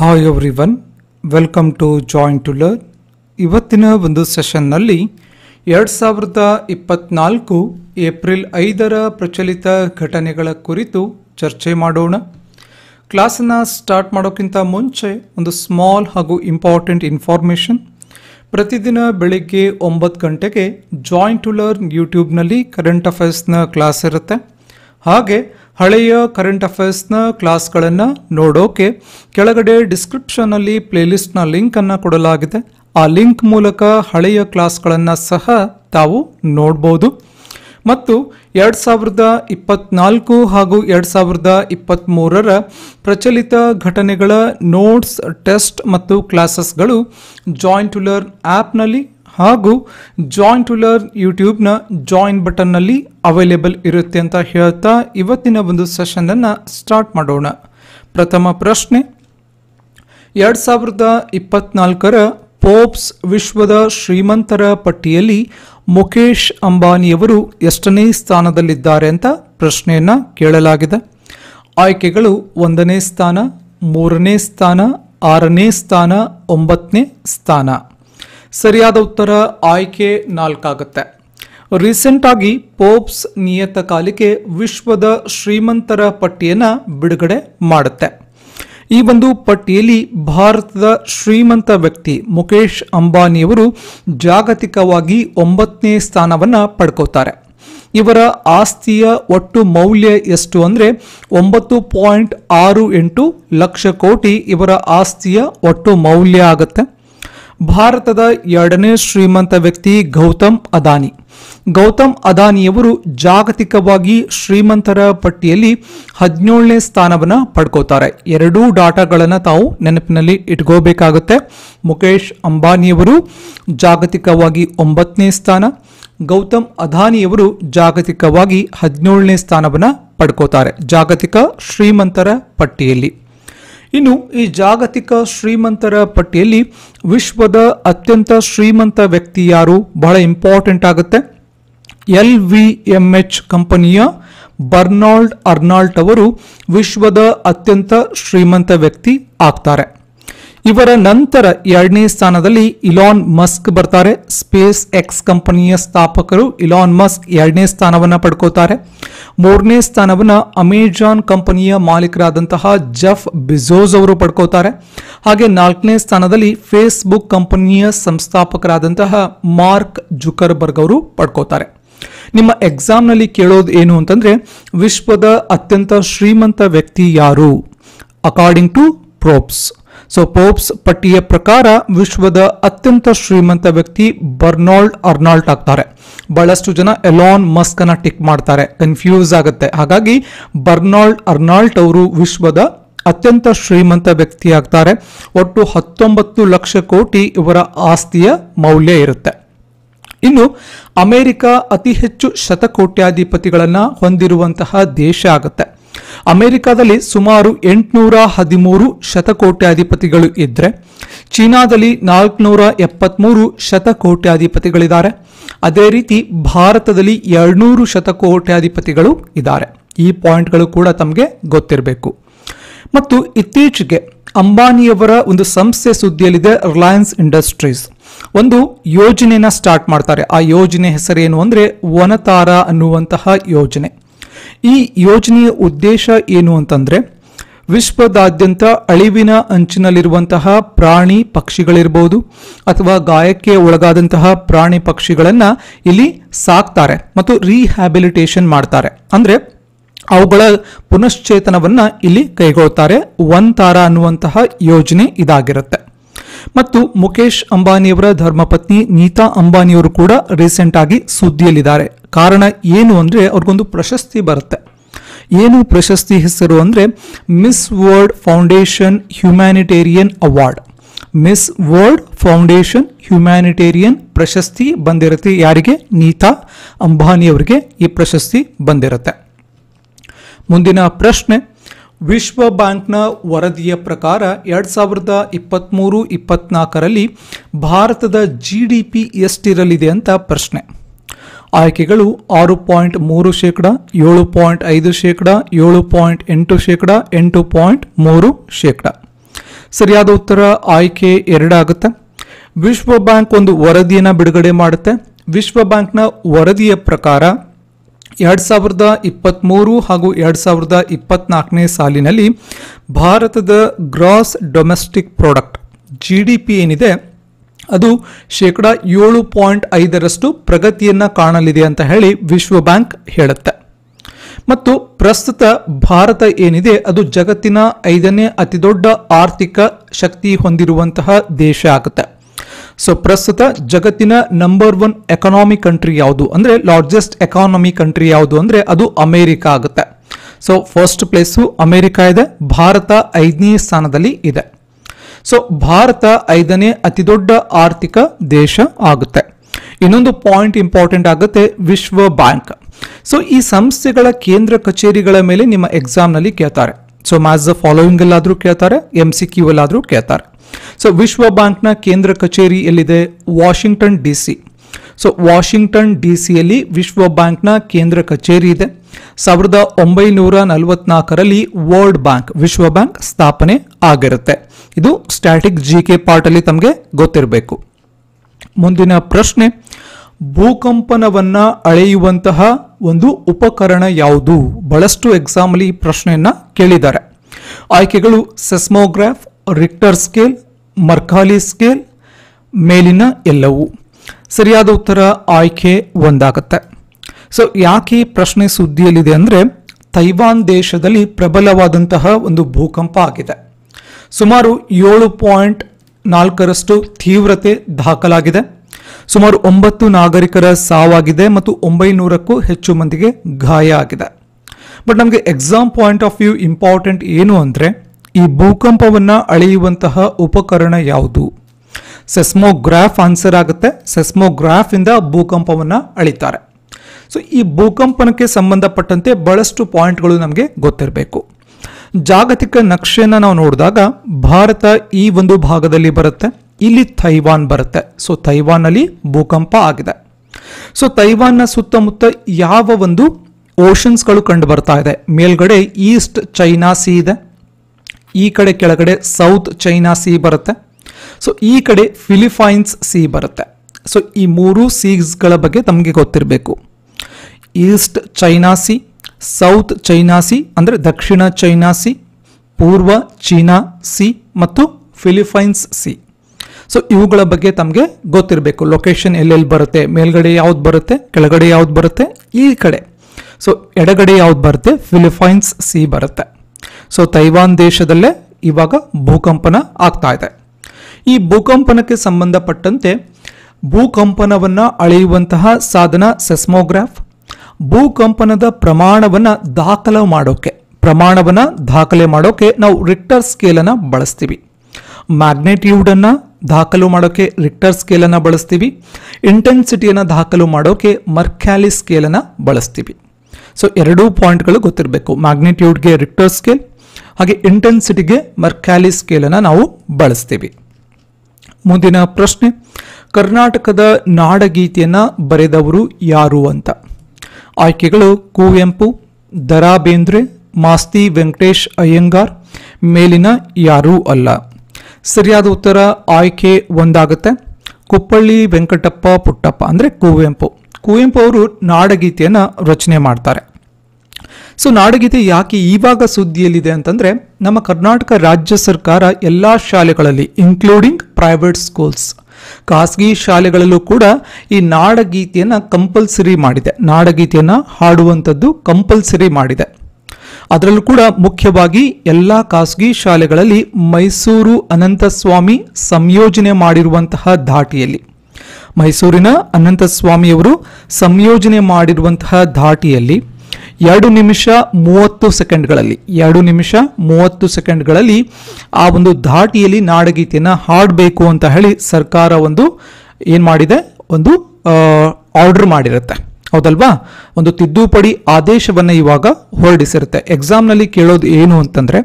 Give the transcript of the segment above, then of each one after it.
hi everyone welcome to joint to learn ಇವತ್ತಿನ ಒಂದು ಸೆಷನ್ನಲ್ಲಿ ಎರಡು ಸಾವಿರದ ಇಪ್ಪತ್ತ್ನಾಲ್ಕು ಏಪ್ರಿಲ್ ಐದರ ಪ್ರಚಲಿತ ಘಟನೆಗಳ ಕುರಿತು ಚರ್ಚೆ ಮಾಡೋಣ ಕ್ಲಾಸನ್ನು ಸ್ಟಾರ್ಟ್ ಮಾಡೋಕ್ಕಿಂತ ಮುಂಚೆ ಒಂದು ಸ್ಮಾಲ್ ಹಾಗೂ ಇಂಪಾರ್ಟೆಂಟ್ ಇನ್ಫಾರ್ಮೇಷನ್ ಪ್ರತಿದಿನ ಬೆಳಿಗ್ಗೆ ಒಂಬತ್ತು ಗಂಟೆಗೆ ಜಾಯಿಂಟ್ ಟು ಲರ್ನ್ ಯೂಟ್ಯೂಬ್ನಲ್ಲಿ ಕರೆಂಟ್ ಅಫೇರ್ಸ್ನ ಕ್ಲಾಸ್ ಇರುತ್ತೆ ಹಾಗೆ ಹಳೆಯ ಕರೆಂಟ್ ಅಫೇರ್ಸ್ನ ಕ್ಲಾಸ್ಗಳನ್ನು ನೋಡೋಕೆ ಕೆಳಗಡೆ ಡಿಸ್ಕ್ರಿಪ್ಷನಲ್ಲಿ ಪ್ಲೇಲಿಸ್ಟ್ನ ಲಿಂಕನ್ನು ಕೊಡಲಾಗಿದೆ ಆ ಲಿಂಕ್ ಮೂಲಕ ಹಳೆಯ ಕ್ಲಾಸ್ಗಳನ್ನು ಸಹ ತಾವು ನೋಡ್ಬೋದು ಮತ್ತು ಎರಡು ಸಾವಿರದ ಇಪ್ಪತ್ನಾಲ್ಕು ಹಾಗೂ ಎರಡು ಸಾವಿರದ ಇಪ್ಪತ್ತ್ಮೂರರ ಪ್ರಚಲಿತ ಘಟನೆಗಳ ನೋಟ್ಸ್ ಟೆಸ್ಟ್ ಮತ್ತು ಕ್ಲಾಸಸ್ಗಳು ಜಾಯಿಂಟ್ ಲರ್ನ್ ಆ್ಯಪ್ನಲ್ಲಿ ಹಾಗೂ ಜಾಯಿಂಟ್ ಲರ್ನ್ ಯೂಟ್ಯೂಬ್ನ ಜಾಯಿನ್ ಬಟನ್ನಲ್ಲಿ ಅವೈಲೇಬಲ್ ಇರುತ್ತೆ ಅಂತ ಹೇಳ್ತಾ ಇವತ್ತಿನ ಒಂದು ಸೆಷನನ್ನು ಸ್ಟಾರ್ಟ್ ಮಾಡೋಣ ಪ್ರಥಮ ಪ್ರಶ್ನೆ ಎರಡು ಸಾವಿರದ ಇಪ್ಪತ್ನಾಲ್ಕರ ಪೋಪ್ಸ್ ವಿಶ್ವದ ಶ್ರೀಮಂತರ ಪಟ್ಟಿಯಲ್ಲಿ ಮುಖೇಶ್ ಅಂಬಾನಿಯವರು ಎಷ್ಟನೇ ಸ್ಥಾನದಲ್ಲಿದ್ದಾರೆ ಅಂತ ಪ್ರಶ್ನೆಯನ್ನು ಕೇಳಲಾಗಿದೆ ಆಯ್ಕೆಗಳು ಒಂದನೇ ಸ್ಥಾನ ಮೂರನೇ ಸ್ಥಾನ ಆರನೇ ಸ್ಥಾನ ಒಂಬತ್ತನೇ ಸ್ಥಾನ ಸರಿಯಾದ ಉತ್ತರ ಆಯ್ಕೆ ನಾಲ್ಕಾಗುತ್ತೆ ರೀಸೆಂಟ್ ಆಗಿ ಪೋಪ್ಸ್ ನಿಯತಕಾಲಿಕೆ ವಿಶ್ವದ ಶ್ರೀಮಂತರ ಪಟ್ಟಿಯನ್ನು ಬಿಡುಗಡೆ ಮಾಡುತ್ತೆ ಈ ಒಂದು ಪಟ್ಟಿಯಲ್ಲಿ ಭಾರತದ ಶ್ರೀಮಂತ ವ್ಯಕ್ತಿ ಮುಕೇಶ್ ಅಂಬಾನಿಯವರು ಜಾಗತಿಕವಾಗಿ ಒಂಬತ್ತನೇ ಸ್ಥಾನವನ್ನು ಪಡ್ಕೋತಾರೆ ಇವರ ಆಸ್ತಿಯ ಒಟ್ಟು ಮೌಲ್ಯ ಎಷ್ಟು ಅಂದರೆ ಒಂಬತ್ತು ಪಾಯಿಂಟ್ ಆರು ಎಂಟು ಲಕ್ಷ ಕೋಟಿ ಇವರ ಆಸ್ತಿಯ ಒಟ್ಟು ಮೌಲ್ಯ ಆಗುತ್ತೆ ಭಾರತದ ಎರಡನೇ ಶ್ರೀಮಂತ ವ್ಯಕ್ತಿ ಗೌತಮ್ ಅದಾನಿ ಗೌತಮ್ ಅದಾನಿಯವರು ಜಾಗತಿಕವಾಗಿ ಶ್ರೀಮಂತರ ಪಟ್ಟಿಯಲ್ಲಿ ಹದಿನೇಳನೇ ಸ್ಥಾನವನ್ನು ಪಡ್ಕೋತಾರೆ ಎರಡೂ ಡಾಟಾಗಳನ್ನು ತಾವು ನೆನಪಿನಲ್ಲಿ ಇಟ್ಕೋಬೇಕಾಗುತ್ತೆ ಮುಕೇಶ್ ಅಂಬಾನಿಯವರು ಜಾಗತಿಕವಾಗಿ ಒಂಬತ್ತನೇ ಸ್ಥಾನ ಗೌತಮ್ ಅದಾನಿಯವರು ಜಾಗತಿಕವಾಗಿ ಹದಿನೇಳನೇ ಸ್ಥಾನವನ್ನು ಪಡ್ಕೋತಾರೆ ಜಾಗತಿಕ ಶ್ರೀಮಂತರ ಪಟ್ಟಿಯಲ್ಲಿ ಇನ್ನು ಈ ಜಾಗತಿಕ ಶ್ರೀಮಂತರ ಪಟ್ಟಿಯಲ್ಲಿ ವಿಶ್ವದ ಅತ್ಯಂತ ಶ್ರೀಮಂತ ವ್ಯಕ್ತಿ ಯಾರು ಬಹಳ ಇಂಪಾರ್ಟೆಂಟ್ ಆಗುತ್ತೆ ಎಲ್ ವಿ ಎಂ ಎಚ್ ಕಂಪನಿಯ ಬರ್ನಾಲ್ಡ್ ಅರ್ನಾಲ್ಟ್ ಅವರು ವಿಶ್ವದ ಅತ್ಯಂತ ಶ್ರೀಮಂತ ವ್ಯಕ್ತಿ ಆಗ್ತಾರೆ ಇವರ ನಂತರ ಎರಡನೇ ಸ್ಥಾನದಲ್ಲಿ ಇಲಾನ್ ಮಸ್ಕ್ ಬರ್ತಾರೆ ಸ್ಪೇಸ್ ಎಕ್ಸ್ ಕಂಪನಿಯ ಸ್ಥಾಪಕರು ಇಲಾನ್ ಮಸ್ಕ್ ಎರಡನೇ ಸ್ಥಾನವನ್ನು ಪಡ್ಕೋತಾರೆ ಮೂರನೇ ಸ್ಥಾನವನ್ನು ಅಮೆಜಾನ್ ಕಂಪನಿಯ ಮಾಲೀಕರಾದಂತಹ ಜಫ್ ಬಿಜೋಸ್ ಅವರು ಪಡ್ಕೋತಾರೆ ಹಾಗೆ ನಾಲ್ಕನೇ ಸ್ಥಾನದಲ್ಲಿ ಫೇಸ್ಬುಕ್ ಕಂಪನಿಯ ಸಂಸ್ಥಾಪಕರಾದಂತಹ ಮಾರ್ಕ್ ಜುಕರ್ಬರ್ಗ್ ಅವರು ಪಡ್ಕೋತಾರೆ ನಿಮ್ಮ ಎಕ್ಸಾಮ್ನಲ್ಲಿ ಕೇಳೋದು ಏನು ಅಂತಂದ್ರೆ ವಿಶ್ವದ ಅತ್ಯಂತ ಶ್ರೀಮಂತ ವ್ಯಕ್ತಿ ಯಾರು according to Forbes so Forbes ಪಟ್ಟಿಯ ಪ್ರಕಾರ ವಿಶ್ವದ ಅತ್ಯಂತ ಶ್ರೀಮಂತ ವ್ಯಕ್ತಿ ಬರ್ನಾಲ್ಡ್ ಅರ್ನಾಲ್ಟ್ ಆಗ್ತಾರೆ ಬಹಳಷ್ಟು ಜನ ಎಲಾನ್ ಮಸ್ಕ್ ಅನ್ನ ಟಿಕ್ ಮಾಡ್ತಾರೆ ಕನ್ಫ್ಯೂಸ್ ಆಗುತ್ತೆ ಹಾಗಾಗಿ ಬರ್ನಾಲ್ಡ್ ಅರ್ನಾಲ್ಟ್ ಅವರು ವಿಶ್ವದ ಅತ್ಯಂತ ಶ್ರೀಮಂತ ವ್ಯಕ್ತಿ ಆಗ್ತಾರೆ ಒಟ್ಟು ಹತ್ತೊಂಬತ್ತು ಲಕ್ಷ ಕೋಟಿ ಇವರ ಆಸ್ತಿಯ ಮೌಲ್ಯ ಇರುತ್ತೆ ಇನ್ನು ಅಮೆರಿಕ ಅತಿ ಹೆಚ್ಚು ಶತಕೋಟ್ಯಾಧಿಪತಿಗಳನ್ನು ಹೊಂದಿರುವಂತಹ ದೇಶ ಆಗುತ್ತೆ ಅಮೆರಿಕದಲ್ಲಿ ಸುಮಾರು ಎಂಟುನೂರ ಹದಿಮೂರು ಶತಕೋಟ್ಯಾಧಿಪತಿಗಳು ಇದ್ದರೆ ಚೀನಾದಲ್ಲಿ ನಾಲ್ಕುನೂರ ಎಪ್ಪತ್ತ್ಮೂರು ಶತಕೋಟ್ಯಾಧಿಪತಿಗಳಿದ್ದಾರೆ ಅದೇ ರೀತಿ ಭಾರತದಲ್ಲಿ ಎರಡುನೂರು ಶತಕೋಟ್ಯಾಧಿಪತಿಗಳು ಇದ್ದಾರೆ ಈ ಪಾಯಿಂಟ್ಗಳು ಕೂಡ ತಮಗೆ ಗೊತ್ತಿರಬೇಕು ಮತ್ತು ಇತ್ತೀಚೆಗೆ ಅಂಬಾನಿಯವರ ಒಂದು ಸಂಸ್ಥೆ ಸುದ್ದಿಯಲ್ಲಿದೆ ರಿಲಯನ್ಸ್ ಇಂಡಸ್ಟ್ರೀಸ್ ಒಂದು ಯೋಜನೆಯನ್ನು ಸ್ಟಾರ್ಟ್ ಮಾಡ್ತಾರೆ ಆ ಯೋಜನೆ ಹೆಸರೇನು ಅಂದರೆ ವನತಾರ ಅನ್ನುವಂತಹ ಯೋಜನೆ ಈ ಯೋಜನೆಯ ಉದ್ದೇಶ ಏನು ಅಂತಂದರೆ ವಿಶ್ವದಾದ್ಯಂತ ಅಳಿವಿನ ಅಂಚಿನಲ್ಲಿರುವಂತಹ ಪ್ರಾಣಿ ಪಕ್ಷಿಗಳಿರ್ಬೋದು ಅಥವಾ ಗಾಯಕ್ಕೆ ಒಳಗಾದಂತಹ ಪ್ರಾಣಿ ಪಕ್ಷಿಗಳನ್ನು ಇಲ್ಲಿ ಸಾಕ್ತಾರೆ ಮತ್ತು ರಿಹ್ಯಾಬಿಲಿಟೇಷನ್ ಮಾಡ್ತಾರೆ ಅಂದರೆ ಅವುಗಳ ಪುನಶ್ಚೇತನವನ್ನು ಇಲ್ಲಿ ಕೈಗೊಳ್ತಾರೆ ಒಂದು ತಾರ ಅನ್ನುವಂತಹ ಯೋಜನೆ ಇದಾಗಿರುತ್ತೆ ಮತ್ತು ಮುಕೇಶ್ ಅಂಬಾನಿಯವರ ಧರ್ಮಪತ್ನಿ ನೀತಾ ಅಂಬಾನಿಯವರು ಕೂಡ ರೀಸೆಂಟ್ ಆಗಿ ಸುದ್ದಿಯಲ್ಲಿದ್ದಾರೆ ಕಾರಣ ಏನು ಅಂದರೆ ಅವ್ರಿಗೊಂದು ಪ್ರಶಸ್ತಿ ಬರುತ್ತೆ ಏನು ಪ್ರಶಸ್ತಿ ಹೆಸರು ಅಂದರೆ Miss World Foundation humanitarian award Miss World Foundation humanitarian ಪ್ರಶಸ್ತಿ ಬಂದಿರುತ್ತೆ ಯಾರಿಗೆ ನೀತಾ ಅಂಬಾನಿಯವರಿಗೆ ಈ ಪ್ರಶಸ್ತಿ ಬಂದಿರುತ್ತೆ ಮುಂದಿನ ಪ್ರಶ್ನೆ ವಿಶ್ವ ಬ್ಯಾಂಕ್ನ ವರದಿಯ ಪ್ರಕಾರ ಎರಡು ಸಾವಿರದ ಇಪ್ಪತ್ತ್ಮೂರು ಇಪ್ಪತ್ನಾಲ್ಕರಲ್ಲಿ ಭಾರತದ ಜಿ ಡಿ ಪಿ ಎಷ್ಟಿರಲಿದೆ ಅಂತ ಪ್ರಶ್ನೆ ಆಯ್ಕೆಗಳು ಆರು ಪಾಯಿಂಟ್ ಮೂರು ಶೇಕಡ ಏಳು ಪಾಯಿಂಟ್ ಐದು ಶೇಕಡ ಏಳು ಪಾಯಿಂಟ್ ಎಂಟು ಶೇಕಡ ಎಂಟು ಪಾಯಿಂಟ್ ಮೂರು ಶೇಕಡ ಸರಿಯಾದ ಉತ್ತರ ಆಯ್ಕೆ ಎರಡಾಗುತ್ತೆ ವಿಶ್ವ ಬ್ಯಾಂಕ್ ಒಂದು ವರದಿಯನ್ನು ಬಿಡುಗಡೆ ಮಾಡುತ್ತೆ ವಿಶ್ವ ಬ್ಯಾಂಕ್ನ ವರದಿಯ ಪ್ರಕಾರ ಎರಡು ಸಾವಿರದ ಇಪ್ಪತ್ತ್ಮೂರು ಹಾಗೂ ಎರಡು ಸಾವಿರದ ಇಪ್ಪತ್ತ್ನಾಲ್ಕನೇ ಸಾಲಿನಲ್ಲಿ ಭಾರತದ gross domestic product G D P ಏನಿದೆ ಅದು ಶೇಕಡ ಏಳು ಪಾಯಿಂಟ್ ಐದರಷ್ಟು ಪ್ರಗತಿಯನ್ನು ಕಾಣಲಿದೆ ಅಂತ ಹೇಳಿ ವಿಶ್ವ ಬ್ಯಾಂಕ್ ಹೇಳುತ್ತೆ ಮತ್ತು ಪ್ರಸ್ತುತ ಭಾರತ ಏನಿದೆ ಅದು ಜಗತ್ತಿನ ಐದನೇ ಅತಿದೊಡ್ಡ ಆರ್ಥಿಕ ಶಕ್ತಿ ಹೊಂದಿರುವಂತಹ ದೇಶ ಆಗುತ್ತೆ ಸೊ ಪ್ರಸ್ತುತ ಜಗತ್ತಿನ ನಂಬರ್ ಒನ್ ಎಕನಾಮಿ ಕಂಟ್ರಿ ಯಾವುದು ಅಂದರೆ ಲಾರ್ಜೆಸ್ಟ್ ಎಕಾನಮಿ ಕಂಟ್ರಿ ಯಾವುದು ಅಂದರೆ ಅದು ಅಮೇರಿಕ ಆಗುತ್ತೆ ಸೊ ಫಸ್ಟ್ ಪ್ಲೇಸು ಅಮೇರಿಕ ಇದೆ ಭಾರತ ಐದನೇ ಸ್ಥಾನದಲ್ಲಿ ಇದೆ ಸೊ ಭಾರತ ಐದನೇ ಅತಿದೊಡ್ಡ ಆರ್ಥಿಕ ದೇಶ ಆಗುತ್ತೆ ಇನ್ನೊಂದು ಪಾಯಿಂಟ್ ಇಂಪಾರ್ಟೆಂಟ್ ಆಗುತ್ತೆ ವಿಶ್ವ ಬ್ಯಾಂಕ್ ಸೊ ಈ ಸಂಸ್ಥೆಗಳ ಕೇಂದ್ರ ಕಚೇರಿಗಳ ಮೇಲೆ ನಿಮ್ಮ ಎಕ್ಸಾಮ್ನಲ್ಲಿ ಕೇಳ್ತಾರೆ ಸೊ ಮ್ಯಾಸ್ ದ ಫಾಲೋವಿಂಗ್ ಅಲ್ಲಾದರೂ ಕೇಳ್ತಾರೆ ಎಮ್ ಸಿ ಕ್ಯೂ ಅಲ್ಲಾದರೂ ಕೇಳ್ತಾರೆ ಸೊ ವಿಶ್ವ ಬ್ಯಾಂಕ್ನ ಕೇಂದ್ರ ಕಚೇರಿ ಎಲ್ಲಿದೆ Washington D C so Washington D ಸಿಯಲ್ಲಿ ವಿಶ್ವ ಬ್ಯಾಂಕ್ನ ಕೇಂದ್ರ ಕಚೇರಿ ಇದೆ ಸಾವಿರದ ಒಂಬೈನೂರ ನಲವತ್ನಾಲ್ಕರಲ್ಲಿ ವರ್ಲ್ಡ್ ಬ್ಯಾಂಕ್ ವಿಶ್ವ ಬ್ಯಾಂಕ್ ಸ್ಥಾಪನೆ ಆಗಿರುತ್ತೆ ಇದು ಸ್ಟ್ಯಾಟಿಕ್ ಜಿ ಕೆ ಪಾರ್ಟಲ್ಲಿ ತಮಗೆ ಗೊತ್ತಿರಬೇಕು ಮುಂದಿನ ಪ್ರಶ್ನೆ ಭೂಕಂಪನವನ್ನು ಅಳೆಯುವಂತಹ ಒಂದು ಉಪಕರಣ ಯಾವುದು ಬಹಳಷ್ಟು ಎಕ್ಸಾಮಲ್ಲಿ ಈ ಪ್ರಶ್ನೆಯನ್ನು ಕೇಳಿದ್ದಾರೆ ಆಯ್ಕೆಗಳು seismograph Richter scale Mercalli scale ಮೇಲಿನ ಎಲ್ಲವೂ ಸರಿಯಾದ ಉತ್ತರ ಆಯ್ಕೆ ಒಂದಾಗತ್ತೆ ಸೊ ಯಾಕೆ ಪ್ರಶ್ನೆ ಸುದ್ದಿಯಲ್ಲಿದೆ ಅಂದರೆ ತೈವಾನ್ ದೇಶದಲ್ಲಿ ಪ್ರಬಲವಾದಂತಹ ಒಂದು ಭೂಕಂಪ ಆಗಿದೆ ಸುಮಾರು ಏಳು ಪಾಯಿಂಟ್ ನಾಲ್ಕರಷ್ಟು ತೀವ್ರತೆ ದಾಖಲಾಗಿದೆ ಸುಮಾರು ಒಂಬತ್ತು ನಾಗರಿಕರ ಸಾವಾಗಿದೆ ಮತ್ತು ಒಂಬೈನೂರಕ್ಕೂ ಹೆಚ್ಚು ಮಂದಿಗೆ ಗಾಯ ಆಗಿದೆ ಬಟ್ ನಮಗೆ exam point of view important ಏನು ಅಂದರೆ ಈ ಭೂಕಂಪವನ್ನು ಅಳೆಯುವಂತಹ ಉಪಕರಣ ಯಾವುದು ಸೆಸ್ಮೋಗ್ರಾಫ್ ಆನ್ಸರ್ ಆಗುತ್ತೆ ಸೆಸ್ಮೋಗ್ರಾಫ್ ಇಂದ ಭೂಕಂಪವನ್ನು ಅಳಿತಾರೆ ಸೊ ಈ ಭೂಕಂಪನಕ್ಕೆ ಸಂಬಂಧಪಟ್ಟಂತೆ ಬಹಳಷ್ಟು ಪಾಯಿಂಟ್ಗಳು ನಮಗೆ ಗೊತ್ತಿರಬೇಕು ಜಾಗತಿಕ ನಕ್ಷೆಯನ್ನು ನಾವು ನೋಡಿದಾಗ ಭಾರತ ಈ ಒಂದು ಭಾಗದಲ್ಲಿ ಬರುತ್ತೆ ಇಲ್ಲಿ ತೈವಾನ್ ಬರುತ್ತೆ ಸೊ ಅಲ್ಲಿ ಭೂಕಂಪ ಆಗಿದೆ ಸೊ ತೈವಾನ್ನ ಸುತ್ತಮುತ್ತ ಯಾವ ಒಂದು ಓಷನ್ಸ್ಗಳು ಕಂಡು ಬರ್ತಾ ಇದೆ ಮೇಲ್ಗಡೆ ಈಸ್ಟ್ ಚೈನಾ ಸಿ ಇದೆ ಈ ಕಡೆ ಕೆಳಗಡೆ ಸೌತ್ ಚೈನಾ ಸಿ ಬರುತ್ತೆ ಸೊ ಈ ಕಡೆ ಫಿಲಿಫೈನ್ಸ್ ಸಿ ಬರುತ್ತೆ ಸೊ ಈ ಮೂರು ಸೀಸ್ಗಳ ಬಗ್ಗೆ ತಮಗೆ ಗೊತ್ತಿರಬೇಕು East China sea South China sea ಅಂದರೆ ದಕ್ಷಿಣ ಚೈನಾ ಸಿ ಪೂರ್ವ ಚೀನಾ ಸಿ ಮತ್ತು ಫಿಲಿಫೈನ್ಸ್ ಸಿ ಸೊ ಇವುಗಳ ಬಗ್ಗೆ ತಮಗೆ ಗೊತ್ತಿರಬೇಕು ಲೊಕೇಶನ್ ಎಲ್ಲೆಲ್ಲಿ ಬರುತ್ತೆ ಮೇಲ್ಗಡೆ ಯಾವ್ದು ಬರುತ್ತೆ ಕೆಳಗಡೆ ಯಾವ್ದು ಬರುತ್ತೆ ಈ ಕಡೆ ಸೊ ಎಡಗಡೆ ಯಾವ್ದು ಬರುತ್ತೆ ಫಿಲಿಫೈನ್ಸ್ ಸಿ ಬರುತ್ತೆ ಸೊ ತೈವಾನ್ ದೇಶದಲ್ಲೇ ಇವಾಗ ಭೂಕಂಪನ ಆಗ್ತಾ ಇದೆ ಈ ಭೂಕಂಪನಕ್ಕೆ ಸಂಬಂಧಪಟ್ಟಂತೆ ಭೂಕಂಪನವನ್ನು ಅಳೆಯುವಂತಹ ಸಾಧನ ಸೆಸ್ಮೋಗ್ರಾಫ್ ಭೂಕಂಪನದ ಪ್ರಮಾಣವನ್ನು ದಾಖಲು ಮಾಡೋಕ್ಕೆ ಪ್ರಮಾಣವನ್ನು ದಾಖಲೆ ಮಾಡೋಕ್ಕೆ ನಾವು ರಿಕ್ಟರ್ ಸ್ಕೇಲನ್ನು ಬಳಸ್ತೀವಿ ಮ್ಯಾಗ್ನೆಟ್ಯೂಡನ್ನು ದಾಖಲು ಮಾಡೋಕ್ಕೆ ರಿಕ್ಟರ್ ಸ್ಕೇಲನ್ನು ಬಳಸ್ತೀವಿ ಇಂಟೆನ್ಸಿಟಿಯನ್ನು ದಾಖಲು ಮಾಡೋಕ್ಕೆ ಮರ್ಕ್ಯಾಲಿ ಸ್ಕೇಲನ್ನು ಬಳಸ್ತೀವಿ ಸೊ ಎರಡೂ ಪಾಯಿಂಟ್ಗಳು ಗೊತ್ತಿರಬೇಕು ಮ್ಯಾಗ್ನೆಟ್ಯೂಡ್ಗೆ ರಿಕ್ಟರ್ ಸ್ಕೇಲ್ ಹಾಗೆ ಇಂಟೆನ್ಸಿಟಿಗೆ ಮರ್ಕ್ಯಾಲಿ ಸ್ಕೇಲನ್ನು ನಾವು ಬಳಸ್ತೀವಿ ಮುಂದಿನ ಪ್ರಶ್ನೆ ಕರ್ನಾಟಕದ ನಾಡಗೀತೆಯನ್ನು ಬರೆದವರು ಯಾರು ಅಂತ ಆಯ್ಕೆಗಳು ಕುವೆಂಪು ದರಾ ಬೇಂದ್ರೆ ಮಾಸ್ತಿ ವೆಂಕಟೇಶ್ ಅಯ್ಯಂಗಾರ್ ಮೇಲಿನ ಯಾರೂ ಅಲ್ಲ ಸರಿಯಾದ ಉತ್ತರ ಆಯ್ಕೆ ಒಂದಾಗುತ್ತೆ ಕುಪ್ಪಳ್ಳಿ ವೆಂಕಟಪ್ಪ ಪುಟ್ಟಪ್ಪ ಅಂದರೆ ಕುವೆಂಪು ಕುವೆಂಪು ಅವರು ನಾಡಗೀತೆಯನ್ನು ರಚನೆ ಮಾಡ್ತಾರೆ ಸೊ ನಾಡಗೀತೆ ಯಾಕೆ ಈವಾಗ ಸುದ್ದಿಯಲ್ಲಿದೆ ಅಂತಂದರೆ ನಮ್ಮ ಕರ್ನಾಟಕ ರಾಜ್ಯ ಸರ್ಕಾರ ಎಲ್ಲ ಶಾಲೆಗಳಲ್ಲಿ ಇನ್ಕ್ಲೂಡಿಂಗ್ ಪ್ರೈವೇಟ್ ಸ್ಕೂಲ್ಸ್ ಖಾಸಗಿ ಶಾಲೆಗಳಲ್ಲೂ ಕೂಡ ಈ ನಾಡಗೀತೆಯನ್ನು ಕಂಪಲ್ಸರಿ ಮಾಡಿದೆ ನಾಡಗೀತೆಯನ್ನು ಹಾಡುವಂಥದ್ದು ಕಂಪಲ್ಸರಿ ಮಾಡಿದೆ ಅದರಲ್ಲೂ ಕೂಡ ಮುಖ್ಯವಾಗಿ ಎಲ್ಲ ಖಾಸಗಿ ಶಾಲೆಗಳಲ್ಲಿ ಮೈಸೂರು ಅನಂತಸ್ವಾಮಿ ಸಂಯೋಜನೆ ಮಾಡಿರುವಂತಹ ಧಾಟಿಯಲ್ಲಿ ಮೈಸೂರಿನ ಅನಂತಸ್ವಾಮಿಯವರು ಸಂಯೋಜನೆ ಮಾಡಿರುವಂತಹ ಧಾಟಿಯಲ್ಲಿ ಎರಡು ನಿಮಿಷ ಮೂವತ್ತು ಸೆಕೆಂಡ್ಗಳಲ್ಲಿ ಎರಡು ನಿಮಿಷ ಮೂವತ್ತು ಸೆಕೆಂಡ್ಗಳಲ್ಲಿ ಆ ಒಂದು ಧಾಟಿಯಲ್ಲಿ ನಾಡಗೀತೆಯನ್ನು ಹಾಡಬೇಕು ಅಂತ ಹೇಳಿ ಸರ್ಕಾರ ಒಂದು ಏನು ಮಾಡಿದೆ ಒಂದು ಆರ್ಡರ್ ಮಾಡಿರುತ್ತೆ ಹೌದಲ್ವಾ ಒಂದು ತಿದ್ದುಪಡಿ ಆದೇಶವನ್ನು ಇವಾಗ ಹೊರಡಿಸಿರುತ್ತೆ ಎಕ್ಸಾಮ್ನಲ್ಲಿ ಕೇಳೋದು ಏನು ಅಂತಂದರೆ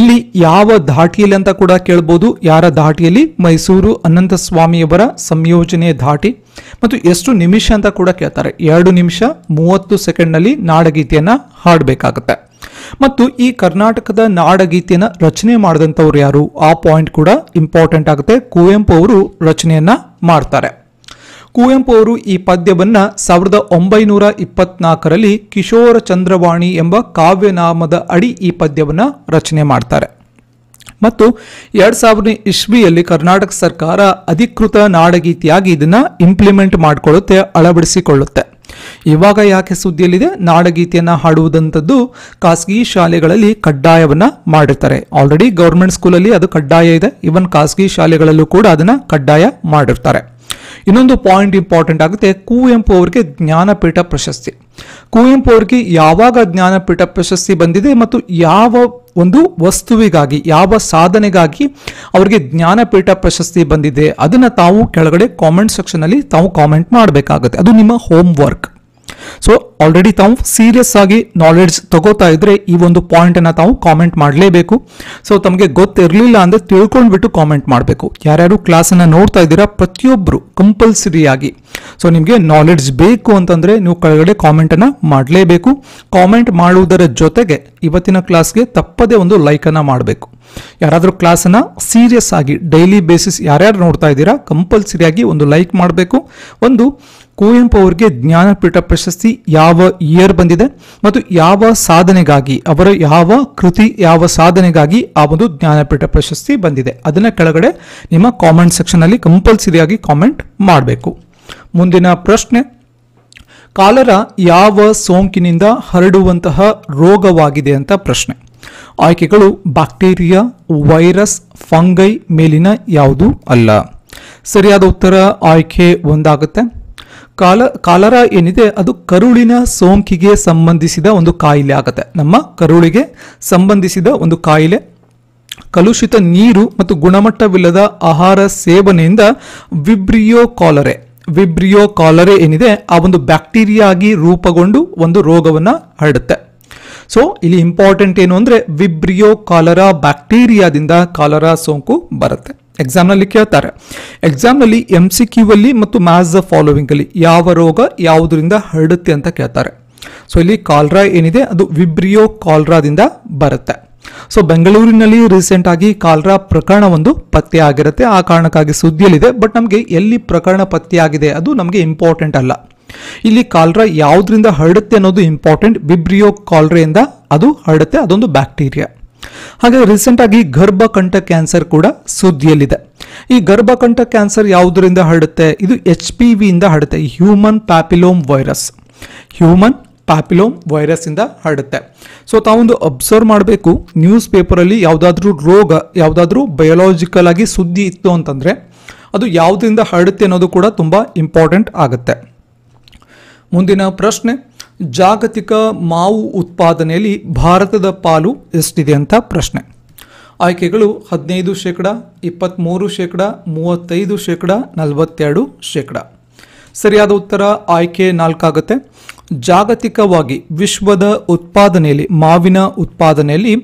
ಇಲ್ಲಿ ಯಾವ ಧಾಟಿಯಲ್ಲಿ ಅಂತ ಕೂಡ ಕೇಳ್ಬೋದು ಯಾರ ಧಾಟಿಯಲ್ಲಿ ಮೈಸೂರು ಅನಂತ ಸ್ವಾಮಿಯವರ ಸಂಯೋಜನೆ ಧಾಟಿ ಮತ್ತು ಎಷ್ಟು ನಿಮಿಷ ಅಂತ ಕೂಡ ಕೇಳ್ತಾರೆ ಎರಡು ನಿಮಿಷ ಮೂವತ್ತು ಸೆಕೆಂಡ್ನಲ್ಲಿ ನಾಡಗೀತೆಯನ್ನು ಹಾಡಬೇಕಾಗುತ್ತೆ ಮತ್ತು ಈ ಕರ್ನಾಟಕದ ನಾಡಗೀತೆಯನ್ನು ರಚನೆ ಮಾಡಿದಂಥವ್ರು ಯಾರು ಆ ಪಾಯಿಂಟ್ ಕೂಡ ಇಂಪಾರ್ಟೆಂಟ್ ಆಗುತ್ತೆ ಕುವೆಂಪು ಅವರು ರಚನೆಯನ್ನ ಮಾಡ್ತಾರೆ ಕುವೆಂಪು ಅವರು ಈ ಪದ್ಯವನ್ನು ಸಾವಿರದ ಒಂಬೈನೂರ ಇಪ್ಪತ್ನಾಲ್ಕರಲ್ಲಿ ಕಿಶೋರ ಚಂದ್ರವಾಣಿ ಎಂಬ ಕಾವ್ಯನಾಮದ ಅಡಿ ಈ ಪದ್ಯವನ್ನು ರಚನೆ ಮಾಡ್ತಾರೆ ಮತ್ತು ಎರಡು ಸಾವಿರನೇ ಇಸ್ವಿಯಲ್ಲಿ ಕರ್ನಾಟಕ ಸರ್ಕಾರ ಅಧಿಕೃತ ನಾಡಗೀತೆಯಾಗಿ ಇದನ್ನು ಇಂಪ್ಲಿಮೆಂಟ್ ಮಾಡಿಕೊಳ್ಳುತ್ತೆ ಅಳವಡಿಸಿಕೊಳ್ಳುತ್ತೆ ಇವಾಗ ಯಾಕೆ ಸುದ್ದಿಯಲ್ಲಿದೆ ನಾಡಗೀತೆಯನ್ನು ಹಾಡುವುದಂಥದ್ದು ಖಾಸಗಿ ಶಾಲೆಗಳಲ್ಲಿ ಕಡ್ಡಾಯವನ್ನು ಮಾಡಿರ್ತಾರೆ ಆಲ್ರೆಡಿ ಗೌರ್ಮೆಂಟ್ ಸ್ಕೂಲಲ್ಲಿ ಅದು ಕಡ್ಡಾಯ ಇದೆ ಇವನ್ ಖಾಸಗಿ ಶಾಲೆಗಳಲ್ಲೂ ಕೂಡ ಅದನ್ನು ಕಡ್ಡಾಯ ಮಾಡಿರ್ತಾರೆ ಇನ್ನೊಂದು ಪಾಯಿಂಟ್ ಇಂಪಾರ್ಟೆಂಟ್ ಆಗುತ್ತೆ ಕುವೆಂಪು ಅವರಿಗೆ ಜ್ಞಾನಪೀಠ ಪ್ರಶಸ್ತಿ ಕುವೆಂಪು ಅವರಿಗೆ ಯಾವಾಗ ಜ್ಞಾನಪೀಠ ಪ್ರಶಸ್ತಿ ಬಂದಿದೆ ಮತ್ತು ಯಾವ ಒಂದು ವಸ್ತುವಿಗಾಗಿ ಯಾವ ಸಾಧನೆಗಾಗಿ ಅವರಿಗೆ ಜ್ಞಾನಪೀಠ ಪ್ರಶಸ್ತಿ ಬಂದಿದೆ ಅದನ್ನು ತಾವು ಕೆಳಗಡೆ ಕಾಮೆಂಟ್ ಅಲ್ಲಿ ತಾವು ಕಾಮೆಂಟ್ ಮಾಡಬೇಕಾಗುತ್ತೆ ಅದು ನಿಮ್ಮ ಹೋಮ್ ವರ್ಕ್ ಸೊ ಆಲ್ರೆಡಿ ತಾವು ಸೀರಿಯಸ್ ಆಗಿ ನಾಲೆಡ್ಜ್ ತಗೋತಾ ಇದ್ರೆ ಈ ಒಂದು ಪಾಯಿಂಟನ್ನು ತಾವು ಕಾಮೆಂಟ್ ಮಾಡಲೇಬೇಕು ಸೊ ತಮಗೆ ಗೊತ್ತಿರಲಿಲ್ಲ ಅಂದರೆ ತಿಳ್ಕೊಂಡ್ಬಿಟ್ಟು ಕಾಮೆಂಟ್ ಮಾಡಬೇಕು ಯಾರ್ಯಾರು ಕ್ಲಾಸನ್ನು ನೋಡ್ತಾ ಇದ್ದೀರಾ ಪ್ರತಿಯೊಬ್ಬರು ಕಂಪಲ್ಸರಿಯಾಗಿ ಸೊ ನಿಮಗೆ ನಾಲೆಡ್ಜ್ ಬೇಕು ಅಂತಂದರೆ ನೀವು ಕೆಳಗಡೆ ಕಾಮೆಂಟನ್ನು ಮಾಡಲೇಬೇಕು ಕಾಮೆಂಟ್ ಮಾಡುವುದರ ಜೊತೆಗೆ ಇವತ್ತಿನ ಕ್ಲಾಸ್ಗೆ ತಪ್ಪದೇ ಒಂದು ಲೈಕನ್ನು ಮಾಡಬೇಕು ಯಾರಾದರೂ ಕ್ಲಾಸನ್ನು ಸೀರಿಯಸ್ ಆಗಿ ಡೈಲಿ ಬೇಸಿಸ್ ಯಾರ್ಯಾರು ನೋಡ್ತಾ ಇದ್ದೀರಾ ಕಂಪಲ್ಸರಿಯಾಗಿ ಒಂದು ಲೈಕ್ ಮಾಡಬೇಕು ಒಂದು ಕುವೆಂಪು ಅವರಿಗೆ ಜ್ಞಾನಪೀಠ ಪ್ರಶಸ್ತಿ ಯಾವ ಇಯರ್ ಬಂದಿದೆ ಮತ್ತು ಯಾವ ಸಾಧನೆಗಾಗಿ ಅವರ ಯಾವ ಕೃತಿ ಯಾವ ಸಾಧನೆಗಾಗಿ ಆ ಒಂದು ಜ್ಞಾನಪೀಠ ಪ್ರಶಸ್ತಿ ಬಂದಿದೆ ಅದನ್ನ ಕೆಳಗಡೆ ನಿಮ್ಮ ಕಾಮೆಂಟ್ ಸೆಕ್ಷನ್ ಅಲ್ಲಿ ಕಂಪಲ್ಸರಿಯಾಗಿ ಕಾಮೆಂಟ್ ಮಾಡಬೇಕು ಮುಂದಿನ ಪ್ರಶ್ನೆ ಕಾಲರ ಯಾವ ಸೋಂಕಿನಿಂದ ಹರಡುವಂತಹ ರೋಗವಾಗಿದೆ ಅಂತ ಪ್ರಶ್ನೆ ಆಯ್ಕೆಗಳು ಬ್ಯಾಕ್ಟೀರಿಯಾ ವೈರಸ್ ಫಂಗೈ ಮೇಲಿನ ಯಾವುದು ಅಲ್ಲ ಸರಿಯಾದ ಉತ್ತರ ಆಯ್ಕೆ ಒಂದಾಗುತ್ತೆ ಕಾಲ ಕಾಲರ ಏನಿದೆ ಅದು ಕರುಳಿನ ಸೋಂಕಿಗೆ ಸಂಬಂಧಿಸಿದ ಒಂದು ಕಾಯಿಲೆ ಆಗುತ್ತೆ ನಮ್ಮ ಕರುಳಿಗೆ ಸಂಬಂಧಿಸಿದ ಒಂದು ಕಾಯಿಲೆ ಕಲುಷಿತ ನೀರು ಮತ್ತು ಗುಣಮಟ್ಟವಿಲ್ಲದ ಆಹಾರ ಸೇವನೆಯಿಂದ ವಿಬ್ರಿಯೋ ಕಾಲರೆ ವಿಬ್ರಿಯೋ ಕಾಲರೆ ಏನಿದೆ ಆ ಒಂದು ಬ್ಯಾಕ್ಟೀರಿಯಾ ಆಗಿ ರೂಪುಗೊಂಡು ಒಂದು ರೋಗವನ್ನು ಹರಡುತ್ತೆ ಸೊ ಇಲ್ಲಿ ಇಂಪಾರ್ಟೆಂಟ್ ಏನು ಅಂದರೆ ವಿಬ್ರಿಯೋ ಕಾಲರಾ ಬ್ಯಾಕ್ಟೀರಿಯಾದಿಂದ ಕಾಲರಾ ಸೋಂಕು ಬರುತ್ತೆ ಎಕ್ಸಾಮ್ನಲ್ಲಿ ಕೇಳ್ತಾರೆ ಎಕ್ಸಾಮ್ನಲ್ಲಿ ಎಮ್ ಸಿ ಕ್ಯೂ ಅಲ್ಲಿ ಮತ್ತು ಮ್ಯಾಸ್ ದ ಫಾಲೋವಿಂಗ್ ಅಲ್ಲಿ ಯಾವ ರೋಗ ಯಾವುದರಿಂದ ಹರಡುತ್ತೆ ಅಂತ ಕೇಳ್ತಾರೆ ಸೊ ಇಲ್ಲಿ ಕಾಲ್ರಾ ಏನಿದೆ ಅದು ವಿಬ್ರಿಯೋ ಕಾಲ್ರಾದಿಂದ ಬರುತ್ತೆ ಸೊ ಬೆಂಗಳೂರಿನಲ್ಲಿ ರೀಸೆಂಟ್ ಆಗಿ ಕಾಲ್ರಾ ಪ್ರಕರಣ ಒಂದು ಪತ್ತೆ ಆಗಿರುತ್ತೆ ಆ ಕಾರಣಕ್ಕಾಗಿ ಸುದ್ದಿಯಲ್ಲಿದೆ ಬಟ್ ನಮಗೆ ಎಲ್ಲಿ ಪ್ರಕರಣ ಪತ್ತೆಯಾಗಿದೆ ಅದು ನಮಗೆ ಇಂಪಾರ್ಟೆಂಟ್ ಅಲ್ಲ ಇಲ್ಲಿ ಕಾಲ್ರಾ ಯಾವುದರಿಂದ ಹರಡುತ್ತೆ ಅನ್ನೋದು ಇಂಪಾರ್ಟೆಂಟ್ ವಿಬ್ರಿಯೋ ಕಾಲ್ರೆಯಿಂದ ಅದು ಹರಡುತ್ತೆ ಅದೊಂದು ಬ್ಯಾಕ್ಟೀರಿಯಾ ಹಾಗೆ ರೀಸೆಂಟ್ ಆಗಿ ಗರ್ಭಕಂಠ ಕ್ಯಾನ್ಸರ್ ಕೂಡ ಸುದ್ದಿಯಲ್ಲಿದೆ ಈ ಗರ್ಭಕಂಠ ಕ್ಯಾನ್ಸರ್ ಯಾವುದರಿಂದ ಹರಡುತ್ತೆ ಇದು ಎಚ್ ಪಿ ವಿಯಿಂದ ಹರಡುತ್ತೆ human papilloma virus human papilloma virus ಇಂದ ಹರಡುತ್ತೆ ಸೊ ತಾವೊಂದು ಅಬ್ಸರ್ವ್ ಮಾಡಬೇಕು ನ್ಯೂಸ್ ಪೇಪರಲ್ಲಿ ಯಾವುದಾದ್ರೂ ರೋಗ ಯಾವುದಾದ್ರೂ ಬಯೋಲಾಜಿಕಲ್ ಆಗಿ ಸುದ್ದಿ ಇತ್ತು ಅಂತಂದರೆ ಅದು ಯಾವುದರಿಂದ ಹರಡುತ್ತೆ ಅನ್ನೋದು ಕೂಡ ತುಂಬ ಇಂಪಾರ್ಟೆಂಟ್ ಆಗುತ್ತೆ ಮುಂದಿನ ಪ್ರಶ್ನೆ ಜಾಗತಿಕ ಮಾವು ಉತ್ಪಾದನೆಯಲ್ಲಿ ಭಾರತದ ಪಾಲು ಎಷ್ಟಿದೆ ಅಂತ ಪ್ರಶ್ನೆ ಆಯ್ಕೆಗಳು ಹದಿನೈದು ಶೇಕಡ ಇಪ್ಪತ್ತ್ಮೂರು ಶೇಕಡ ಮೂವತ್ತೈದು ಶೇಕಡ ನಲವತ್ತೆರಡು ಶೇಕಡ ಸರಿಯಾದ ಉತ್ತರ ಆಯ್ಕೆ ನಾಲ್ಕಾಗತ್ತೆ ಜಾಗತಿಕವಾಗಿ ವಿಶ್ವದ ಉತ್ಪಾದನೆಯಲ್ಲಿ ಮಾವಿನ ಉತ್ಪಾದನೆಯಲ್ಲಿ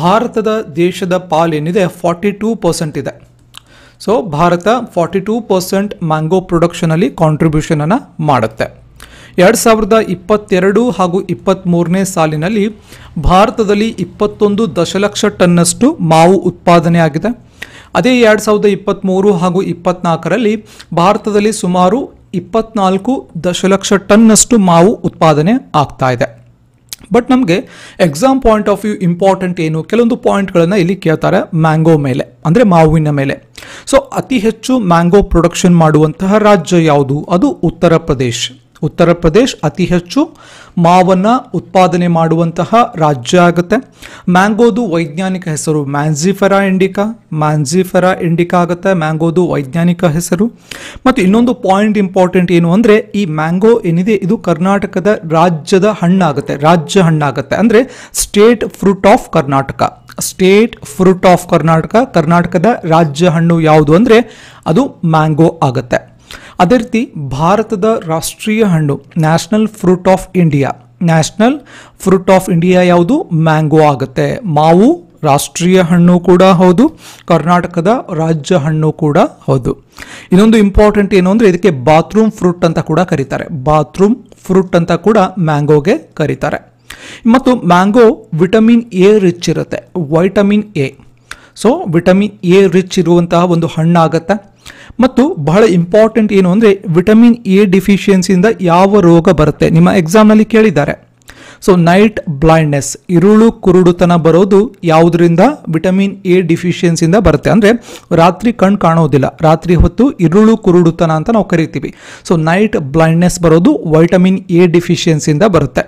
ಭಾರತದ ದೇಶದ ಪಾಲೇನಿದೆ ಫಾರ್ಟಿ ಟೂ ಪರ್ಸೆಂಟ್ ಇದೆ ಸೊ ಭಾರತ ಫಾರ್ಟಿ ಟೂ ಪರ್ಸೆಂಟ್ ಮ್ಯಾಂಗೋ ಪ್ರೊಡಕ್ಷನಲ್ಲಿ ಕಾಂಟ್ರಿಬ್ಯೂಷನನ್ನು ಮಾಡುತ್ತೆ ಎರಡು ಸಾವಿರದ ಇಪ್ಪತ್ತೆರಡು ಹಾಗೂ ಇಪ್ಪತ್ತ್ಮೂರನೇ ಸಾಲಿನಲ್ಲಿ ಭಾರತದಲ್ಲಿ ಇಪ್ಪತ್ತೊಂದು ದಶಲಕ್ಷ ಟನ್ನಷ್ಟು ಮಾವು ಉತ್ಪಾದನೆ ಆಗಿದೆ ಅದೇ ಎರಡು ಸಾವಿರದ ಇಪ್ಪತ್ತ್ಮೂರು ಹಾಗೂ ಇಪ್ಪತ್ನಾಲ್ಕರಲ್ಲಿ ಭಾರತದಲ್ಲಿ ಸುಮಾರು ಇಪ್ಪತ್ನಾಲ್ಕು ದಶಲಕ್ಷ ಟನ್ನಷ್ಟು ಮಾವು ಉತ್ಪಾದನೆ ಆಗ್ತಾ ಇದೆ ಬಟ್ ನಮಗೆ exam point of view important ಏನು ಕೆಲವೊಂದು ಪಾಯಿಂಟ್ಗಳನ್ನು ಇಲ್ಲಿ ಕೇಳ್ತಾರೆ ಮ್ಯಾಂಗೋ ಮೇಲೆ ಅಂದರೆ ಮಾವಿನ ಮೇಲೆ ಸೊ ಅತಿ ಹೆಚ್ಚು ಮ್ಯಾಂಗೋ ಪ್ರೊಡಕ್ಷನ್ ಮಾಡುವಂತಹ ರಾಜ್ಯ ಯಾವುದು ಅದು ಉತ್ತರ ಪ್ರದೇಶ್ ಉತ್ತರ ಪ್ರದೇಶ್ ಅತಿ ಹೆಚ್ಚು ಮಾವನ್ನು ಉತ್ಪಾದನೆ ಮಾಡುವಂತಹ ರಾಜ್ಯ ಆಗುತ್ತೆ ಮ್ಯಾಂಗೋದು ವೈಜ್ಞಾನಿಕ ಹೆಸರು ಮ್ಯಾನ್ಝಿಫರಾ ಇಂಡಿಕಾ ಮ್ಯಾನ್ಝಿಫರಾ ಇಂಡಿಕಾ ಆಗುತ್ತೆ ಮ್ಯಾಂಗೋದು ವೈಜ್ಞಾನಿಕ ಹೆಸರು ಮತ್ತು ಇನ್ನೊಂದು ಪಾಯಿಂಟ್ ಇಂಪಾರ್ಟೆಂಟ್ ಏನು ಅಂದರೆ ಈ ಮ್ಯಾಂಗೋ ಏನಿದೆ ಇದು ಕರ್ನಾಟಕದ ರಾಜ್ಯದ ಹಣ್ಣಾಗುತ್ತೆ ರಾಜ್ಯ ಹಣ್ಣಾಗುತ್ತೆ ಅಂದರೆ state fruit of Karnataka state fruit of Karnataka ಕರ್ನಾಟಕದ ರಾಜ್ಯ ಹಣ್ಣು ಯಾವುದು ಅಂದರೆ ಅದು ಮ್ಯಾಂಗೋ ಆಗುತ್ತೆ ಅದೇ ರೀತಿ ಭಾರತದ ರಾಷ್ಟ್ರೀಯ ಹಣ್ಣು national fruit of India national fruit of India ಯಾವುದು ಮ್ಯಾಂಗೋ ಆಗುತ್ತೆ ಮಾವು ರಾಷ್ಟ್ರೀಯ ಹಣ್ಣು ಕೂಡ ಹೌದು ಕರ್ನಾಟಕದ ರಾಜ್ಯ ಹಣ್ಣು ಕೂಡ ಹೌದು ಇನ್ನೊಂದು ಇಂಪಾರ್ಟೆಂಟ್ ಏನು ಅಂದರೆ ಇದಕ್ಕೆ ಬಾತ್ರೂಮ್ ಫ್ರೂಟ್ ಅಂತ ಕೂಡ ಕರೀತಾರೆ ಬಾತ್ರೂಮ್ ಫ್ರೂಟ್ ಅಂತ ಕೂಡ ಮ್ಯಾಂಗೋಗೆ ಕರೀತಾರೆ ಮತ್ತು ಮ್ಯಾಂಗೋ ವಿಟಮಿನ್ ಎ ರಿಚ್ ಇರುತ್ತೆ vitamin A so vitamin A rich ಇರುವಂತಹ ಒಂದು ಹಣ್ಣಾಗತ್ತೆ ಮತ್ತು ಬಹಳ ಇಂಪಾರ್ಟೆಂಟ್ ಏನು ಅಂದರೆ ವಿಟಮಿನ್ ಎ ಡಿಫಿಷಿಯನ್ಸಿಯಿಂದ ಯಾವ ರೋಗ ಬರುತ್ತೆ ನಿಮ್ಮ ಎಕ್ಸಾಮ್ನಲ್ಲಿ ಕೇಳಿದ್ದಾರೆ ಸೊ ನೈಟ್ ಬ್ಲೈಂಡ್ನೆಸ್ ಇರುಳು ಕುರುಡುತನ ಬರೋದು ಯಾವುದರಿಂದ ವಿಟಮಿನ್ ಎ ಡಿಫಿಷಿಯನ್ಸಿಯಿಂದ ಬರುತ್ತೆ ಅಂದರೆ ರಾತ್ರಿ ಕಣ್ಣು ಕಾಣೋದಿಲ್ಲ ರಾತ್ರಿ ಹೊತ್ತು ಇರುಳು ಕುರುಡುತನ ಅಂತ ನಾವು ಕರಿತೀವಿ ಸೊ ನೈಟ್ ಬ್ಲೈಂಡ್ನೆಸ್ ಬರೋದು ವೈಟಮಿನ್ ಎ ಡಿಫಿಷಿಯನ್ಸಿಯಿಂದ ಬರುತ್ತೆ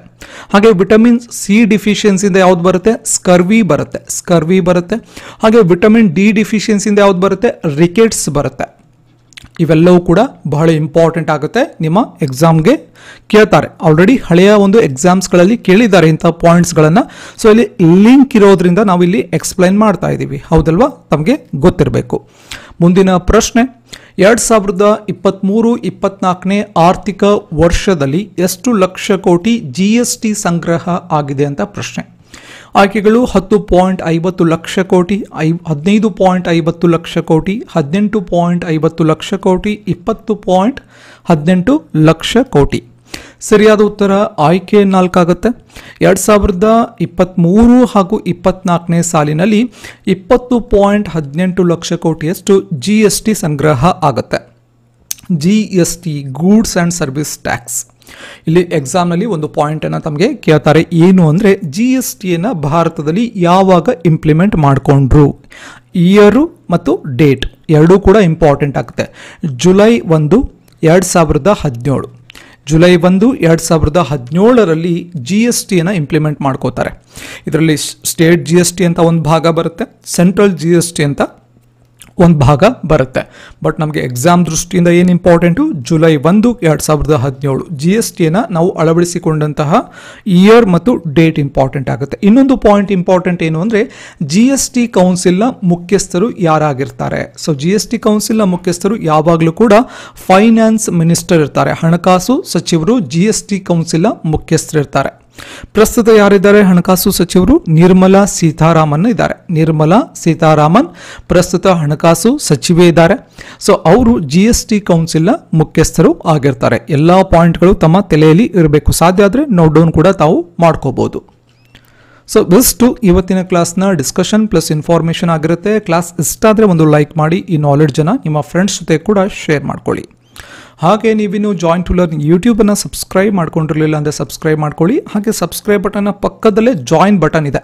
ಹಾಗೆ ವಿಟಮಿನ್ ಸಿ ಡಿಫಿಷಿಯನ್ಸಿಯಿಂದ ಯಾವ್ದು ಬರುತ್ತೆ ಸ್ಕರ್ವಿ ಬರುತ್ತೆ ಸ್ಕರ್ವಿ ಬರುತ್ತೆ ಹಾಗೆ ವಿಟಮಿನ್ ಡಿ ಡಿಫಿಷಿಯನ್ಸಿಯಿಂದ ಯಾವ್ದು ಬರುತ್ತೆ ರಿಕೆಟ್ಸ್ ಬರುತ್ತೆ ಇವೆಲ್ಲವೂ ಕೂಡ ಬಹಳ ಇಂಪಾರ್ಟೆಂಟ್ ಆಗುತ್ತೆ ನಿಮ್ಮ ಎಕ್ಸಾಮ್ಗೆ ಕೇಳ್ತಾರೆ ಆಲ್ರೆಡಿ ಹಳೆಯ ಒಂದು ಎಕ್ಸಾಮ್ಸ್ಗಳಲ್ಲಿ ಕೇಳಿದ್ದಾರೆ ಇಂಥ ಪಾಯಿಂಟ್ಸ್ಗಳನ್ನು ಸೊ ಇಲ್ಲಿ ಲಿಂಕ್ ಇರೋದ್ರಿಂದ ನಾವು ಇಲ್ಲಿ ಎಕ್ಸ್ಪ್ಲೈನ್ ಮಾಡ್ತಾ ಇದ್ದೀವಿ ಹೌದಲ್ವಾ ತಮಗೆ ಗೊತ್ತಿರಬೇಕು ಮುಂದಿನ ಪ್ರಶ್ನೆ ಎರಡು ಸಾವಿರದ ಇಪ್ಪತ್ತ್ಮೂರು ಇಪ್ಪತ್ನಾಲ್ಕನೇ ಆರ್ಥಿಕ ವರ್ಷದಲ್ಲಿ ಎಷ್ಟು ಲಕ್ಷ ಕೋಟಿ ಜಿ ಎಸ್ ಟಿ ಸಂಗ್ರಹ ಆಗಿದೆ ಅಂತ ಪ್ರಶ್ನೆ ಆಯ್ಕೆಗಳು ಹತ್ತು ಪಾಯಿಂಟ್ ಐವತ್ತು ಲಕ್ಷ ಕೋಟಿ ಐ ಹದಿನೈದು ಪಾಯಿಂಟ್ ಐವತ್ತು ಲಕ್ಷ ಕೋಟಿ ಹದಿನೆಂಟು ಪಾಯಿಂಟ್ ಐವತ್ತು ಲಕ್ಷ ಕೋಟಿ ಇಪ್ಪತ್ತು ಪಾಯಿಂಟ್ ಹದಿನೆಂಟು ಲಕ್ಷ ಕೋಟಿ ಸರಿಯಾದ ಉತ್ತರ ಆಯ್ಕೆ ನಾಲ್ಕಾಗುತ್ತೆ ಎರಡು ಸಾವಿರದ ಇಪ್ಪತ್ತ್ಮೂರು ಹಾಗೂ ಇಪ್ಪತ್ತ್ನಾಲ್ಕನೇ ಸಾಲಿನಲ್ಲಿ ಇಪ್ಪತ್ತು ಪಾಯಿಂಟ್ ಹದಿನೆಂಟು ಲಕ್ಷ ಕೋಟಿಯಷ್ಟು ಜಿ ಎಸ್ ಟಿ ಸಂಗ್ರಹ ಆಗುತ್ತೆ G S T goods and service tax ಇಲ್ಲಿ ಎಕ್ಸಾಮ್ನಲ್ಲಿ ಒಂದು ಪಾಯಿಂಟನ್ನು ತಮಗೆ ಕೇಳ್ತಾರೆ ಏನು ಅಂದರೆ ಜಿ ಎಸ್ ಟಿಯನ್ನು ಭಾರತದಲ್ಲಿ ಯಾವಾಗ ಇಂಪ್ಲಿಮೆಂಟ್ ಮಾಡಿಕೊಂಡ್ರು ಇಯರು ಮತ್ತು ಡೇಟ್ ಎರಡೂ ಕೂಡ ಇಂಪಾರ್ಟೆಂಟ್ ಆಗುತ್ತೆ ಜುಲೈ ಒಂದು ಎರಡು ಸಾವಿರದ ಹದಿನೇಳು ಜುಲೈ ಒಂದು ಎರಡು ಸಾವಿರದ ಹದಿನೇಳರಲ್ಲಿ ಜಿ ಎಸ್ ಟಿಯನ್ನು ಇಂಪ್ಲಿಮೆಂಟ್ ಮಾಡ್ಕೋತಾರೆ ಇದರಲ್ಲಿ ಸ್ಟೇಟ್ ಜಿ ಎಸ್ ಟಿ ಅಂತ ಒಂದು ಭಾಗ ಬರುತ್ತೆ ಸೆಂಟ್ರಲ್ ಜಿ ಎಸ್ ಟಿ ಅಂತ ಒಂದು ಭಾಗ ಬರುತ್ತೆ ಬಟ್ ನಮಗೆ ಎಕ್ಸಾಮ್ ದೃಷ್ಟಿಯಿಂದ ಏನು ಇಂಪಾರ್ಟೆಂಟು ಜುಲೈ ಒಂದು ಎರಡು ಸಾವಿರದ ಹದಿನೇಳು ಜಿ ಎಸ್ ಟಿಯನ್ನ ನಾವು ಅಳವಡಿಸಿಕೊಂಡಂತಹ ಇಯರ್ ಮತ್ತು ಡೇಟ್ ಇಂಪಾರ್ಟೆಂಟ್ ಆಗುತ್ತೆ ಇನ್ನೊಂದು ಪಾಯಿಂಟ್ ಇಂಪಾರ್ಟೆಂಟ್ ಏನು ಅಂದರೆ ಜಿ ಎಸ್ ಟಿ ಕೌನ್ಸಿಲ್ನ ಮುಖ್ಯಸ್ಥರು ಯಾರಾಗಿರ್ತಾರೆ ಸೊ ಜಿ ಎಸ್ ಟಿ ಕೌನ್ಸಿಲ್ನ ಮುಖ್ಯಸ್ಥರು ಯಾವಾಗಲೂ ಕೂಡ ಫೈನಾನ್ಸ್ ಮಿನಿಸ್ಟರ್ ಇರ್ತಾರೆ ಹಣಕಾಸು ಸಚಿವರು ಜಿ ಎಸ್ ಟಿ ಕೌನ್ಸಿಲ್ನ ಮುಖ್ಯಸ್ಥರಿರ್ತಾರೆ ಪ್ರಸ್ತುತ ಯಾರಿದ್ದಾರೆ ಹಣಕಾಸು ಸಚಿವರು ನಿರ್ಮಲಾ ಸೀತಾರಾಮನ್ ಇದ್ದಾರೆ ನಿರ್ಮಲಾ ಸೀತಾರಾಮನ್ ಪ್ರಸ್ತುತ ಹಣಕಾಸು ಸಚಿವೆ ಇದ್ದಾರೆ ಸೊ ಅವರು ಜಿ ಎಸ್ ಟಿ ಕೌನ್ಸಿಲ್ನ ಮುಖ್ಯಸ್ಥರು ಆಗಿರ್ತಾರೆ ಎಲ್ಲ ಪಾಯಿಂಟ್ಗಳು ತಮ್ಮ ತಲೆಯಲ್ಲಿ ಇರಬೇಕು ಸಾಧ್ಯ ಆದರೆ ನೋಟ್ ಡೌನ್ ಕೂಡ ತಾವು ಮಾಡ್ಕೋಬಹುದು ಸೊ ಬೆಸ್ಟು ಇವತ್ತಿನ ಕ್ಲಾಸ್ನ ಡಿಸ್ಕಷನ್ ಪ್ಲಸ್ ಇನ್ಫಾರ್ಮೇಷನ್ ಆಗಿರುತ್ತೆ ಕ್ಲಾಸ್ ಇಷ್ಟ ಆದರೆ ಒಂದು ಲೈಕ್ ಮಾಡಿ ಈ ನಾಲೆಡ್ಜನ್ನು ನಿಮ್ಮ ಫ್ರೆಂಡ್ಸ್ ಜೊತೆ ಕೂಡ ಶೇರ್ ಮಾಡ್ಕೊಳ್ಳಿ ಹಾಗೆ ನೀವಿನ್ನು ಜಾಯಿಂಟ್ ಟು ಲರ್ನಿಂಗ್ ಯೂಟ್ಯೂಬನ್ನು ಸಬ್ಸ್ಕ್ರೈಬ್ ಮಾಡ್ಕೊಂಡಿರಲಿಲ್ಲ ಅಂದರೆ ಸಬ್ಸ್ಕ್ರೈಬ್ ಮಾಡ್ಕೊಳ್ಳಿ ಹಾಗೆ ಸಬ್ಸ್ಕ್ರೈಬ್ ಬಟನ್ನ ಪಕ್ಕದಲ್ಲೇ ಜಾಯಿನ್ ಬಟನ್ ಇದೆ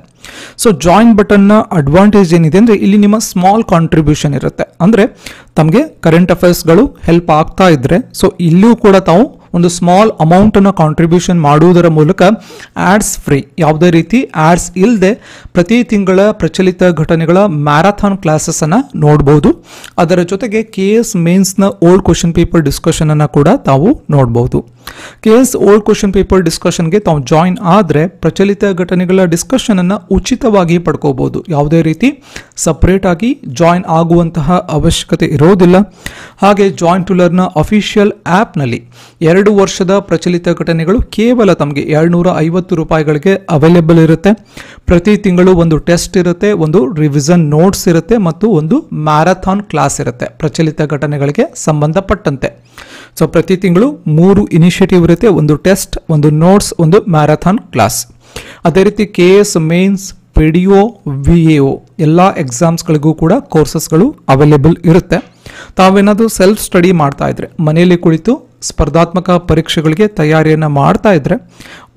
ಸೊ ಜಾಯಿನ್ ಬಟನ್ನ ಅಡ್ವಾಂಟೇಜ್ ಏನಿದೆ ಅಂದರೆ ಇಲ್ಲಿ ನಿಮ್ಮ ಸ್ಮಾಲ್ ಕಾಂಟ್ರಿಬ್ಯೂಷನ್ ಇರುತ್ತೆ ಅಂದರೆ ತಮಗೆ ಕರೆಂಟ್ ಅಫೇರ್ಸ್ಗಳು ಹೆಲ್ಪ್ ಆಗ್ತಾ ಇದ್ದರೆ ಸೊ ಇಲ್ಲೂ ಕೂಡ ತಾವು ಒಂದು ಸ್ಮಾಲ್ ಅಮೌಂಟನ್ನು ಕಾಂಟ್ರಿಬ್ಯೂಷನ್ ಮಾಡುವುದರ ಮೂಲಕ ಆಡ್ಸ್ ಫ್ರೀ ಯಾವುದೇ ರೀತಿ ಆಡ್ಸ್ ಇಲ್ಲದೆ ಪ್ರತಿ ತಿಂಗಳ ಪ್ರಚಲಿತ ಘಟನೆಗಳ ಮ್ಯಾರಾಥಾನ್ ಕ್ಲಾಸಸನ್ನು ನೋಡ್ಬೋದು ಅದರ ಜೊತೆಗೆ ಕೆ ಎಸ್ ನ ಓಲ್ಡ್ ಕ್ವಶನ್ ಪೇಪರ್ ಡಿಸ್ಕಷನನ್ನು ಕೂಡ ತಾವು ನೋಡ್ಬೋದು K S old question paper ಡಿಸ್ಕಷನ್ಗೆ ತಾವು ಜಾಯಿನ್ ಆದರೆ ಪ್ರಚಲಿತ ಘಟನೆಗಳ ಡಿಸ್ಕಷನನ್ನು ಉಚಿತವಾಗಿ ಪಡ್ಕೋಬೋದು ಯಾವುದೇ ರೀತಿ ಸಪ್ರೇಟಾಗಿ ಜಾಯಿನ್ ಆಗುವಂತಹ ಅವಶ್ಯಕತೆ ಇರೋದಿಲ್ಲ ಹಾಗೆ ಜಾಯಿನ್ ಟುಲರ್ನ ಅಫಿಷಿಯಲ್ ಆ್ಯಪ್ನಲ್ಲಿ ಎರಡು ಎರಡು ವರ್ಷದ ಪ್ರಚಲಿತ ಘಟನೆಗಳು ಕೇವಲ ತಮಗೆ ನೂರ ಐವತ್ತು ರೂಪಾಯಿಗಳಿಗೆ ಅವೈಲೇಬಲ್ ಇರುತ್ತೆ ಪ್ರತಿ ತಿಂಗಳು ಒಂದು ಟೆಸ್ಟ್ ಇರುತ್ತೆ ಒಂದು ರಿವಿಷನ್ ನೋಟ್ಸ್ ಇರುತ್ತೆ ಮತ್ತು ಒಂದು ಮ್ಯಾರಥಾನ್ ಕ್ಲಾಸ್ ಇರುತ್ತೆ ಪ್ರಚಲಿತ ಘಟನೆಗಳಿಗೆ ಸಂಬಂಧಪಟ್ಟಂತೆ ಸೊ ಪ್ರತಿ ತಿಂಗಳು ಮೂರು ಇನಿಷಿಯೇಟಿವ್ ಇರುತ್ತೆ ಒಂದು ಟೆಸ್ಟ್ ಒಂದು ನೋಟ್ಸ್ ಒಂದು ಮ್ಯಾರಥಾನ್ ಕ್ಲಾಸ್ ಅದೇ ರೀತಿ K S mains P D O V A O ಎಲ್ಲ ಎಕ್ಸಾಮ್ಸ್ಗಳಿಗೂ ಕೂಡ ಕೋರ್ಸಸ್ಗಳು ಅವೈಲೇಬಲ್ ಇರುತ್ತೆ ತಾವೇನಾದರೂ ಸೆಲ್ಫ್ ಸ್ಟಡಿ ಮಾಡ್ತಾ ಇದ್ರೆ ಮನೆಯಲ್ಲಿ ಕುಳಿತು ಸ್ಪರ್ಧಾತ್ಮಕ ಪರೀಕ್ಷೆಗಳಿಗೆ ತಯಾರಿಯನ್ನು ಮಾಡ್ತಾ ಇದ್ದರೆ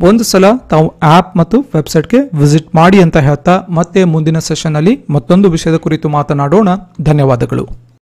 ಒಂದು ಸಲ ತಾವು ಆ್ಯಪ್ ಮತ್ತು ವೆಬ್ಸೈಟ್ಗೆ ವಿಸಿಟ್ ಮಾಡಿ ಅಂತ ಹೇಳ್ತಾ ಮತ್ತೆ ಮುಂದಿನ ಸೆಷನ್ನಲ್ಲಿ ಮತ್ತೊಂದು ವಿಷಯದ ಕುರಿತು ಮಾತನಾಡೋಣ ಧನ್ಯವಾದಗಳು